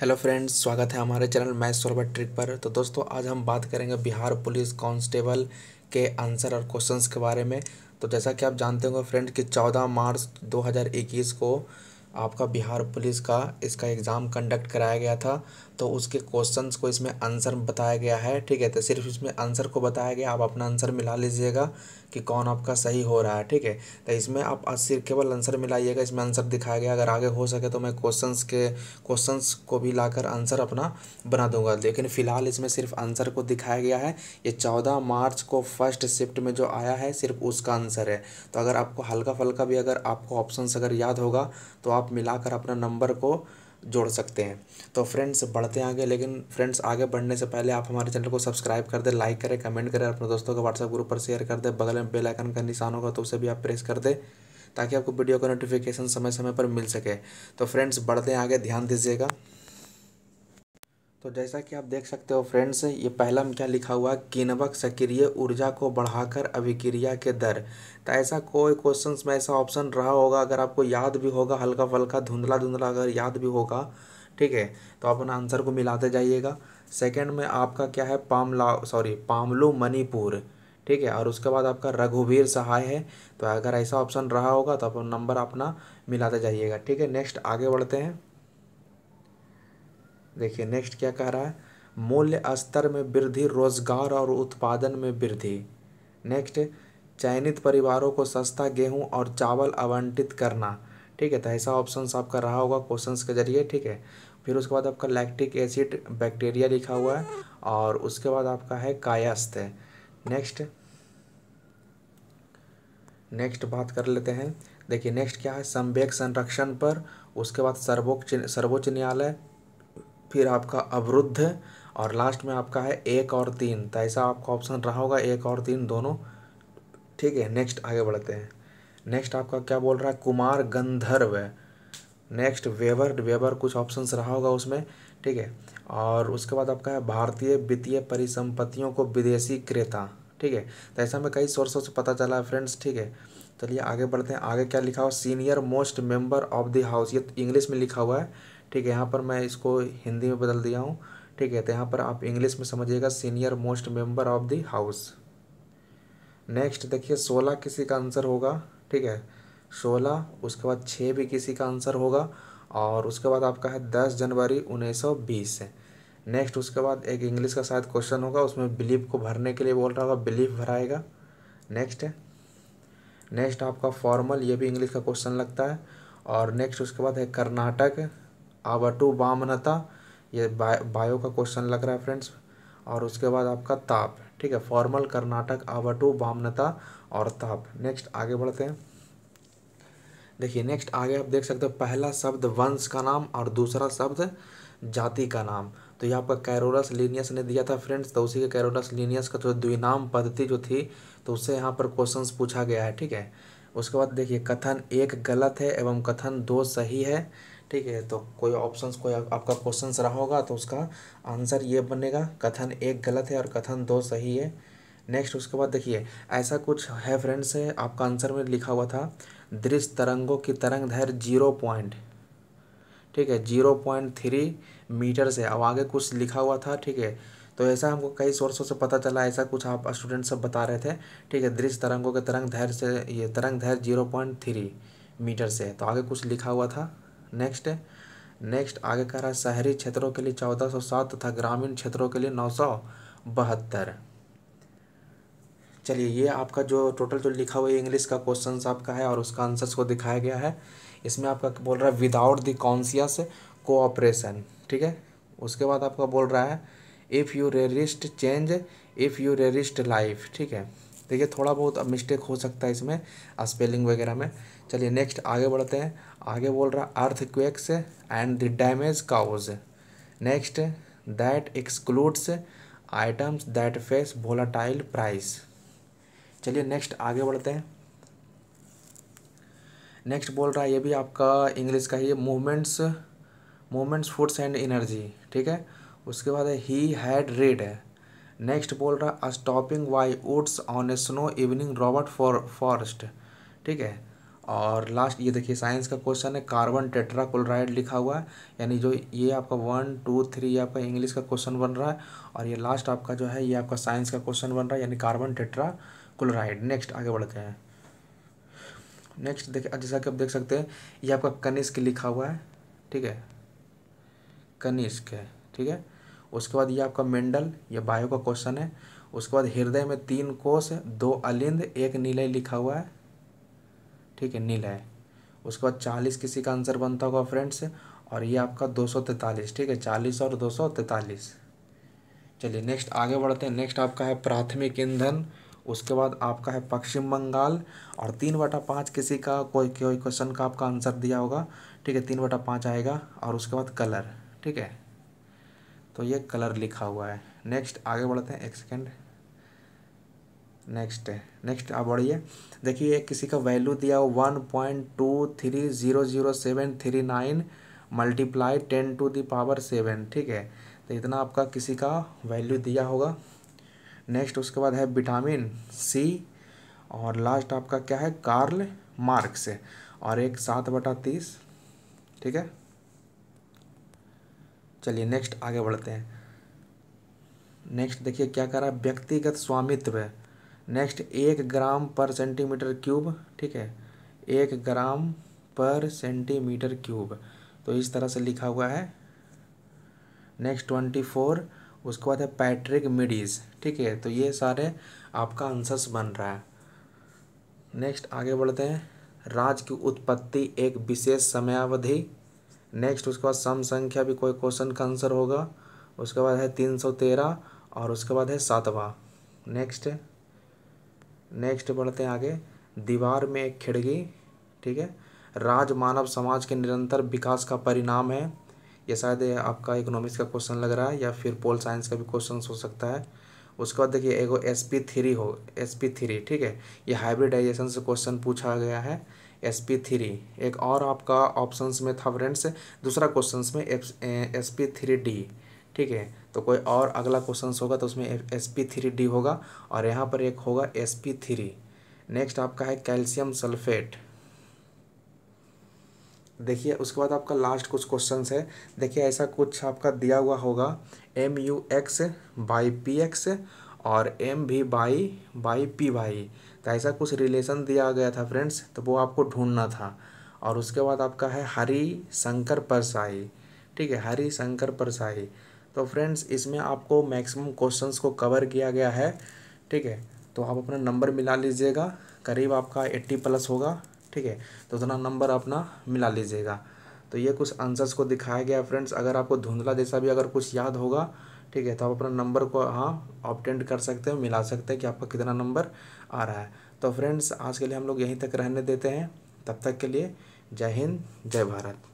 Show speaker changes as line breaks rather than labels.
hello friends स्वागत है हमारे चैनल मैथ सोलवा ट्रिक पर तो दोस्तों आज हम बात करेंगे बिहार पुलिस कांस्टेबल के आंसर और क्वेश्चंस के बारे में तो जैसा कि आप जानते होंगे फ्रेंड कि 14 मार्च 2021 को आपका बिहार पुलिस का इसका एग्ज़ाम कंडक्ट कराया गया था तो उसके क्वेश्चंस को इसमें आंसर बताया गया है ठीक है तो सिर्फ इसमें आंसर को बताया गया आप अपना आंसर मिला लीजिएगा कि कौन आपका सही हो रहा है ठीक है तो इसमें आप सिर्फ केवल आंसर मिलाइएगा इसमें आंसर दिखाया गया अगर आगे हो सके तो मैं क्वेश्चंस के क्वेश्चंस को भी लाकर आंसर अपना बना दूंगा लेकिन फ़िलहाल इसमें सिर्फ आंसर को दिखाया गया है ये चौदह मार्च को फर्स्ट शिफ्ट में जो आया है सिर्फ उसका आंसर है तो अगर आपको हल्का फल्का भी अगर आपको ऑप्शन अगर याद होगा तो आप मिलाकर अपना नंबर को जोड़ सकते हैं तो फ्रेंड्स बढ़ते हैं आगे लेकिन फ्रेंड्स आगे बढ़ने से पहले आप हमारे चैनल को सब्सक्राइब कर दें लाइक करें कमेंट करें अपने दोस्तों को व्हाट्सएप ग्रुप पर शेयर कर दें बगल में बेल आइकन का निशान होगा तो उसे भी आप प्रेस कर दें ताकि आपको वीडियो का नोटिफिकेशन समय समय पर मिल सके तो फ्रेंड्स बढ़ते हैं आगे ध्यान दीजिएगा तो जैसा कि आप देख सकते हो फ्रेंड्स ये पहला में क्या लिखा हुआ है किनवक सक्रिय ऊर्जा को बढ़ाकर अभिक्रिया के दर तो ऐसा कोई क्वेश्चन में ऐसा ऑप्शन रहा होगा अगर आपको याद भी होगा हल्का फल्का धुंधला धुंधला अगर याद भी होगा ठीक है तो आप अपना आंसर को मिलाते जाइएगा सेकेंड में आपका क्या है पामला सॉरी पामलू मणिपुर ठीक है और उसके बाद आपका रघुवीर सहाय है तो अगर ऐसा ऑप्शन रहा होगा तो आप नंबर अपना मिलाते जाइएगा ठीक है नेक्स्ट आगे बढ़ते हैं देखिए नेक्स्ट क्या कह रहा है मूल्य स्तर में वृद्धि रोजगार और उत्पादन में वृद्धि नेक्स्ट चयनित परिवारों को सस्ता गेहूं और चावल आवंटित करना ठीक है तो ऐसा ऑप्शन आपका रहा होगा क्वेश्चंस के जरिए ठीक है फिर उसके बाद आपका लैक्टिक एसिड बैक्टीरिया लिखा हुआ है और उसके बाद आपका है कायस्थ नेक्स्ट नेक्स्ट बात कर लेते हैं देखिए नेक्स्ट क्या है संवेक संरक्षण पर उसके बाद सर्वोच्च सर्वोच्च न्यायालय फिर आपका अवरुद्ध और लास्ट में आपका है एक और तीन तो ऐसा आपका ऑप्शन रहा होगा एक और तीन दोनों ठीक है नेक्स्ट आगे बढ़ते हैं नेक्स्ट आपका क्या बोल रहा है Kumar Gandharva next waiver waiver कुछ ऑप्शंस रहा होगा उसमें ठीक है और उसके बाद आपका है भारतीय वित्तीय परिसंपत्तियों को विदेशी क्रेता ठीक है तो ऐसा में कई सोर्सों से पता चला है फ्रेंड्स ठीक है चलिए आगे बढ़ते हैं आगे क्या लिखा हुआ senior most member of the house ये इंग्लिश तो में लिखा हुआ है ठीक है यहाँ पर मैं इसको हिंदी में बदल दिया हूँ ठीक है तो यहाँ पर आप इंग्लिश में समझिएगा senior most member of the house next देखिए सोलह किसी का आंसर होगा ठीक है सोलह उसके बाद छः भी किसी का आंसर होगा और उसके बाद आपका है दस जनवरी उन्नीस सौ बीस नेक्स्ट उसके बाद एक इंग्लिश का शायद क्वेश्चन होगा उसमें बिलीव को भरने के लिए बोल रहा होगा बिलीव भराएगा नेक्स्ट नेक्स्ट आपका फॉर्मल ये भी इंग्लिश का क्वेश्चन लगता है और नेक्स्ट उसके बाद है कर्नाटक आवटु वामनता ये बा, बायो का क्वेश्चन लग रहा है फ्रेंड्स और उसके बाद आपका ताप ठीक है फॉर्मल कर्नाटक आवटु वामनता और ताप नेक्स्ट आगे बढ़ते हैं देखिए नेक्स्ट आगे आप देख सकते हो पहला शब्द वंश का नाम और दूसरा शब्द जाति का नाम तो यह आपका कैरोलस लीनियस ने दिया था फ्रेंड्स तो उसी के कैरोलस लीनियस का जो द्विनाम पद्धति जो थी तो उससे यहाँ पर क्वेश्चंस पूछा गया है ठीक है उसके बाद देखिए कथन एक गलत है एवं कथन दो सही है ठीक है तो कोई ऑप्शन कोई आप, आपका क्वेश्चन रहा होगा तो उसका आंसर ये बनेगा कथन एक गलत है और कथन दो सही है नेक्स्ट उसके बाद देखिए ऐसा कुछ है फ्रेंड्स है आपका आंसर में लिखा हुआ था दृश्य तरंगों की तरंग धैर्य जीरो पॉइंट ठीक है जीरो पॉइंट थ्री मीटर से अब आगे कुछ लिखा हुआ था ठीक है तो ऐसा हमको कई सोर्सों से पता चला ऐसा कुछ आप स्टूडेंट सब बता रहे थे ठीक है दृश्य तरंगों के तरंग धैर्य से ये तरंग धैर्य जीरो पॉइंट थ्री मीटर से तो आगे कुछ लिखा हुआ था नेक्स्ट नेक्स्ट आगे कह रहा है शहरी क्षेत्रों के लिए चौदह सौ सात तथा ग्रामीण क्षेत्रों के लिए नौ सौ बहत्तर चलिए ये आपका जो टोटल जो लिखा हुआ है इंग्लिश का क्वेश्चन आपका है और उसका आंसर्स को दिखाया गया है इसमें आपका बोल रहा है विदाउट द कॉन्सियस कोऑपरेशन ठीक है उसके बाद आपका बोल रहा है if you resist change if you resist life ठीक है देखिए थोड़ा बहुत मिस्टेक हो सकता है इसमें स्पेलिंग वगैरह में चलिए नेक्स्ट आगे बढ़ते हैं आगे बोल रहा earthquakes and the damage cause next that excludes items that face volatile price चलिए नेक्स्ट आगे बढ़ते हैं नेक्स्ट बोल रहा है ये भी आपका इंग्लिश का ही movements movements foods and energy ठीक है उसके बाद ही हैड रेड है नेक्स्ट बोल रहा है stopping by woods on a snow evening Robert for forest ठीक है और लास्ट ये देखिए साइंस का क्वेश्चन है कार्बन टेट्रा क्लोराइड लिखा हुआ है यानी जो ये आपका वन टू थ्री आपका इंग्लिश का क्वेश्चन बन रहा है और ये लास्ट आपका जो है ये आपका साइंस का क्वेश्चन बन रहा है यानी कार्बन टेट्रा क्लोराइड नेक्स्ट आगे बढ़ते हैं नेक्स्ट देखिए जैसा कि आप देख सकते हैं ये आपका कनिष्क लिखा हुआ है ठीक है कनिष्क है ठीक है उसके बाद ये आपका मेंडल ये बायो का क्वेश्चन है उसके बाद हृदय में तीन कोष दो अलिंद एक नीलय लिखा हुआ है ठीक है नीलय उसके बाद चालीस किसी का आंसर बनता होगा फ्रेंड्स और ये आपका दो सौ तैतालीस ठीक है चालीस और दो सौ तैतालीस चलिए नेक्स्ट आगे बढ़ते हैं नेक्स्ट आपका है प्राथमिक ईंधन उसके बाद आपका है पश्चिम बंगाल और तीन बटा पाँच किसी का कोई कोई क्वेश्चन का आपका आंसर दिया होगा ठीक है तीन बटा पाँच आएगा और उसके बाद कलर ठीक है तो ये कलर लिखा हुआ है नेक्स्ट आगे बढ़ते हैं एक सेकेंड नेक्स्ट है नेक्स्ट आप बढ़िए देखिए किसी का वैल्यू दिया हो one point two three zero zero seven three nine multiply ten to the power seven ठीक है तो इतना आपका किसी का वैल्यू दिया होगा नेक्स्ट उसके बाद है विटामिन सी और लास्ट आपका क्या है कार्ल मार्क्स और एक सात बटा तीस ठीक है चलिए नेक्स्ट आगे बढ़ते हैं नेक्स्ट देखिए क्या कह रहा है व्यक्तिगत स्वामित्व है नेक्स्ट एक ग्राम पर सेंटीमीटर क्यूब ठीक है एक ग्राम पर सेंटीमीटर क्यूब तो इस तरह से लिखा हुआ है नेक्स्ट ट्वेंटी फोर उसके बाद है पैट्रिक मिडीज ठीक है तो ये सारे आपका आंसर्स बन रहा है नेक्स्ट आगे बढ़ते हैं राज की उत्पत्ति एक विशेष समयावधि नेक्स्ट उसके बाद सम संख्या भी कोई क्वेश्चन का आंसर होगा उसके बाद है तीन सौ तेरह और उसके बाद है सातवा नेक्स्ट नेक्स्ट बढ़ते हैं आगे दीवार में एक खिड़की ठीक है राज मानव समाज के निरंतर विकास का परिणाम है ये शायद आपका इकोनॉमिक्स का क्वेश्चन लग रहा है या फिर पोल साइंस का भी क्वेश्चन हो सकता है उसके बाद देखिए एगो एस पी थ्री हो एस पी थ्री ठीक है ये हाइब्रिडाइजेशन से क्वेश्चन पूछा गया है एस पी थ्री एक और आपका ऑप्शंस में था फ्रेंड्स दूसरा क्वेश्चंस में एस पी थ्री डी ठीक है तो कोई और अगला क्वेश्चंस होगा तो उसमें एस पी थ्री डी होगा और यहाँ पर एक होगा एस पी थ्री नेक्स्ट आपका है कैल्शियम सल्फेट देखिए उसके बाद आपका लास्ट कुछ क्वेश्चन है देखिए ऐसा कुछ आपका दिया हुआ होगा M U X by P X और एम भी बाई बाई पी वाई कैसा कुछ रिलेशन दिया गया था फ्रेंड्स तो वो आपको ढूंढना था और उसके बाद आपका है हरी शंकर परसाई ठीक है हरी शंकर परसाई तो फ्रेंड्स इसमें आपको मैक्सिमम क्वेश्चंस को कवर किया गया है ठीक है तो आप अपना नंबर मिला लीजिएगा करीब आपका एट्टी प्लस होगा ठीक है तो उतना नंबर अपना मिला लीजिएगा तो ये कुछ आंसर्स को दिखाया गया फ्रेंड्स अगर आपको धुंधला जैसा भी अगर कुछ याद होगा ठीक है तो आप अपना नंबर को हाँ ऑप्टेंट कर सकते हो मिला सकते हैं कि आपका कितना नंबर आ रहा है तो फ्रेंड्स आज के लिए हम लोग यहीं तक रहने देते हैं तब तक के लिए जय हिंद जय भारत